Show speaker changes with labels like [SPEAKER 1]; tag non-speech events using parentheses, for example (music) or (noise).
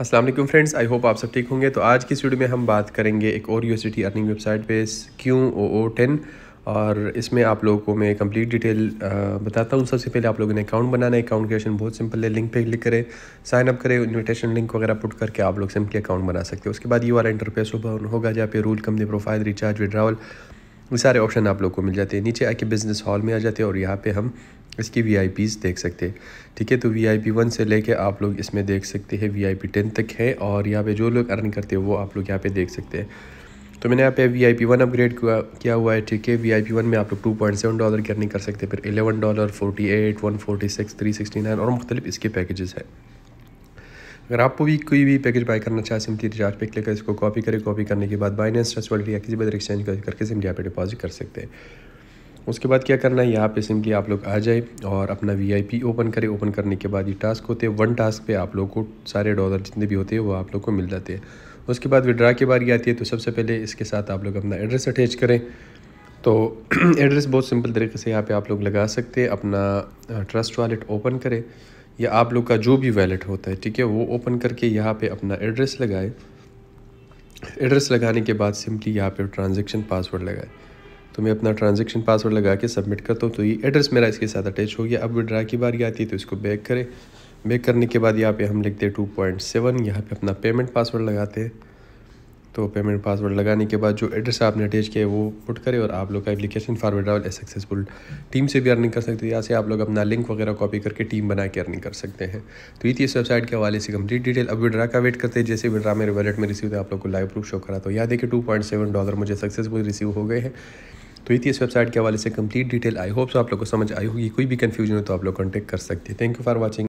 [SPEAKER 1] Aslam friends I hope आप सब ठीक होंगे तो आज की इस वीडियो में हम बात करेंगे एक और यूनिवर्सिटी अर्निंग वेबसाइट पे क्यू ओ ओ टेन और इसमें आप लोगों को मैं कंप्लीट डिटेल बताता हूँ सबसे पहले आप लोगों ने अकाउंट बनाना है अकाउंट क्रिएशन बहुत सिंपल है लिंक पे क्लिक करें साइन अप करें इन्विटेशन लिंक वगैरह पुट करके आप लोग सिंपली अकाउंट बना सकते हैं उसके बाद ये वाला इंटरफेस होगा जहाँ पे rule company profile recharge withdrawal ये सारे ऑप्शन आप लोग को मिल जाते हैं नीचे आके बिज़नेस हॉल में आ जाते हैं और यहाँ पे हम इसकी वी आई पीज़ देख सकते हैं ठीक है तो वी आई पी वन से लेके आप लोग इसमें देख सकते हैं वी आई पी टेन तक है और यहाँ पे जो लोग अर्न करते हैं वो आप लोग यहाँ पे देख सकते हैं तो मैंने यहाँ पे V I P one upgrade किया हुआ है ठीक है वी आई पी वन में आप लोग टू पॉइंट सेवन डॉलर की अर्निंग कर सकते हैं फिर eleven dollar forty eight one forty six three sixty nine और मुख्तलिफ इसके पैकेजेस है अगर आपको भी कोई भी पैकेज बाय करना चाहे सिमटी रिचार्ज पे क्लिक कर इसको कॉपी करें कॉपी करने के बाद बाइनेंस ट्रस्ट वर्ल्ड या किसी भी एक्सचेंज करके सिमटी यहाँ पे डिपॉजिट कर सकते हैं उसके बाद क्या करना है यहाँ पे सिंपली आप लोग आ जाए और अपना वीआईपी ओपन करें ओपन करने के बाद ये टास्क होते हैं वन टास्क पे आप लोग को सारे डॉलर जितने भी होते हैं वो आप लोग को मिल जाते हैं उसके बाद विड्रा की बारी आती है तो सबसे पहले इसके साथ आप लोग अपना एड्रेस अटैच करें तो एड्रेस (clears throat) बहुत सिंपल तरीके से यहाँ पर आप लोग लगा सकते हैं अपना ट्रस्ट वॉलेट ओपन करें या आप लोग का जो भी वैलेट होता है ठीक है वो ओपन करके यहाँ पर अपना एड्रेस लगाए एड्रेस लगाने के बाद सिंपली यहाँ पे ट्रांजेक्शन पासवर्ड लगाए तो मैं अपना ट्रांजेक्शन पासवर्ड लगा के सबमिट करता हूँ तो ये एड्रेस मेरा इसके साथ अटैच हो गया अब विड्रा की बारी आती है तो इसको बैक करें बैक करने के बाद यहाँ पे हम लिखते हैं टू पॉइंट सेवन यहाँ पर अपना पेमेंट पासवर्ड लगाते हैं तो पेमेंट पासवर्ड लगाने के बाद जो एड्रेस आपने अटैच किया है वो पुट करें और आप लोग का application for withdrawal a successful team से भी अर्निंग कर सकते हैं यहाँ से आप लोग अपना लिंक वगैरह कॉपी करके टीम बना के अर्निंग कर सकते हैं तो ये थी इस वेबसाइट के हवाले से कंप्लीट डिटेल अब विड्रा का वेट करते हैं जैसे विड्रा मेरे वॉलेट में रिसीव थे आप लोग को लाइव प्रूफ शो करा तो यहाँ देखिए टू डॉलर मुझे सक्सेसफुल रिसीव हो गए हैं तो ये थी इस वेबसाइट के हवाले से कंप्लीट डिटेल आई होप्स आप लोग को समझ आई होगी कोई भी कंफ्यूजन हो तो आप लोग कॉन्टेक्ट कर सकते हैं थैंक यू फॉर वॉचिंग